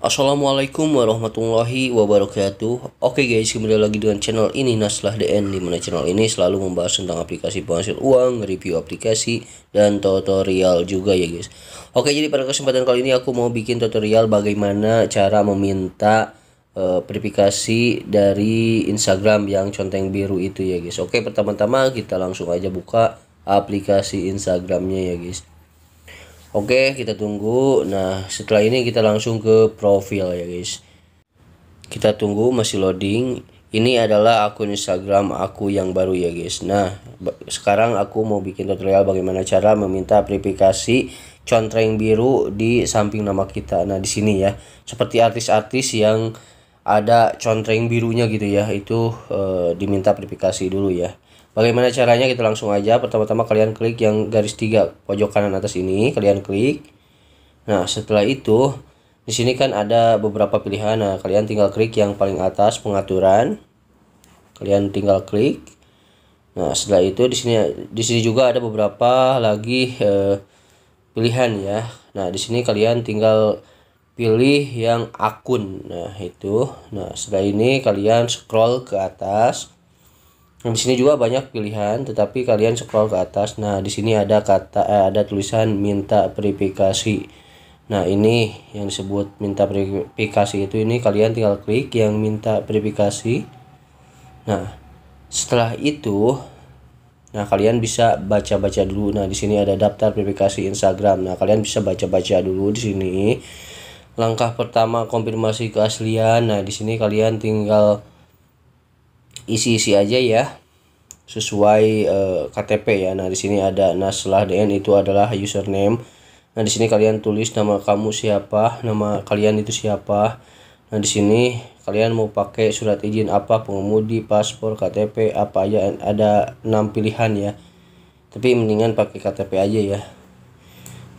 Assalamualaikum warahmatullahi wabarakatuh Oke guys kembali lagi dengan channel ini Naslah DN Dimana channel ini selalu membahas tentang aplikasi penghasil uang Review aplikasi dan tutorial juga ya guys Oke jadi pada kesempatan kali ini aku mau bikin tutorial bagaimana cara meminta uh, verifikasi dari Instagram yang conteng biru itu ya guys Oke pertama-tama kita langsung aja buka aplikasi Instagramnya ya guys Oke, kita tunggu. Nah, setelah ini kita langsung ke profil ya, guys. Kita tunggu masih loading. Ini adalah akun Instagram aku yang baru ya, guys. Nah, sekarang aku mau bikin tutorial bagaimana cara meminta verifikasi contreng biru di samping nama kita. Nah, di sini ya. Seperti artis-artis yang ada contreng birunya gitu ya. Itu e, diminta verifikasi dulu ya. Bagaimana caranya? Kita langsung aja. Pertama-tama kalian klik yang garis tiga pojok kanan atas ini, kalian klik. Nah, setelah itu di sini kan ada beberapa pilihan. Nah, kalian tinggal klik yang paling atas pengaturan. Kalian tinggal klik. Nah, setelah itu di sini di sini juga ada beberapa lagi eh, pilihan ya. Nah, di sini kalian tinggal pilih yang akun. Nah, itu. Nah, setelah ini kalian scroll ke atas. Nah, di sini juga banyak pilihan, tetapi kalian scroll ke atas. Nah, di sini ada kata eh, ada tulisan minta verifikasi. Nah, ini yang disebut minta verifikasi itu ini kalian tinggal klik yang minta verifikasi. Nah, setelah itu nah kalian bisa baca-baca dulu. Nah, di sini ada daftar verifikasi Instagram. Nah, kalian bisa baca-baca dulu di sini. Langkah pertama konfirmasi keaslian. Nah, di sini kalian tinggal isi-isi aja ya sesuai uh, eh, KTP ya. Nah, di sini ada naslah DN itu adalah username. Nah, di sini kalian tulis nama kamu siapa, nama kalian itu siapa. Nah, di sini kalian mau pakai surat izin apa, pengemudi, paspor, KTP, apa aja ada enam pilihan ya. Tapi mendingan pakai KTP aja ya.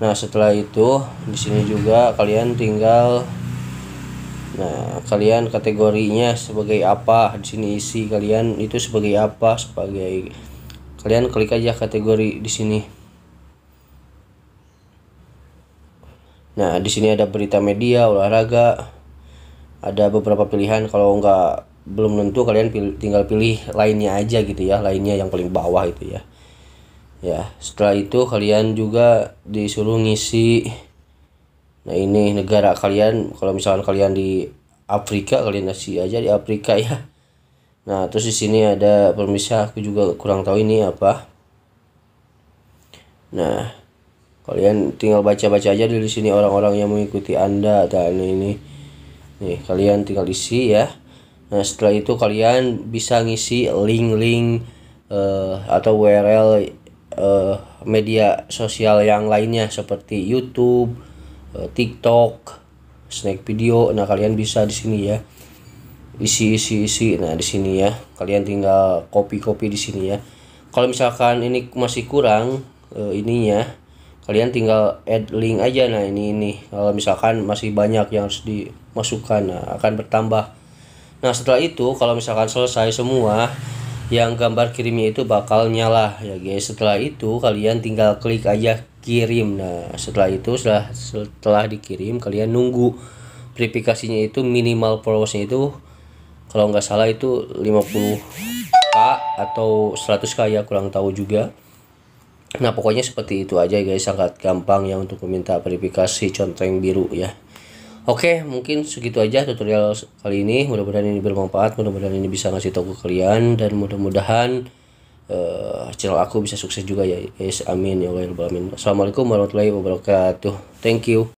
Nah, setelah itu di sini juga kalian tinggal Nah, kalian kategorinya sebagai apa? Di sini isi kalian itu sebagai apa? Sebagai kalian klik aja kategori di sini. Nah, di sini ada berita media, olahraga. Ada beberapa pilihan kalau enggak belum tentu kalian pilih, tinggal pilih lainnya aja gitu ya, lainnya yang paling bawah itu ya. Ya, setelah itu kalian juga disuruh ngisi nah ini negara kalian kalau misalkan kalian di Afrika kalian Asia aja di Afrika ya nah terus di sini ada permisah aku juga kurang tahu ini apa nah kalian tinggal baca-baca aja di sini orang-orang yang mengikuti anda dan ini nih kalian tinggal isi ya nah setelah itu kalian bisa ngisi link-link uh, atau URL uh, eh, media sosial yang lainnya seperti YouTube Eh, TikTok, snack video. Nah, kalian bisa di sini ya. Isi isi isi. Nah, di sini ya. Kalian tinggal copy-copy di sini ya. Kalau misalkan ini masih kurang uh, ininya, kalian tinggal add link aja nah ini ini. Kalau misalkan masih banyak yang harus dimasukkan, nah akan bertambah. Nah, setelah itu kalau misalkan selesai semua yang gambar kirimnya itu bakal nyala ya guys. Setelah itu kalian tinggal klik aja kirim nah setelah itu setelah setelah dikirim kalian nunggu verifikasinya itu minimal followersnya itu kalau nggak salah itu 50k atau 100k ya kurang tahu juga nah pokoknya seperti itu aja guys sangat gampang ya untuk meminta verifikasi conteng biru ya Oke, mungkin segitu aja tutorial kali ini. Mudah-mudahan ini bermanfaat, mudah-mudahan ini bisa ngasih tahu ke kalian dan mudah-mudahan uh, channel aku bisa sukses juga ya yes amin ya Allah ya Assalamualaikum warahmatullahi wabarakatuh thank you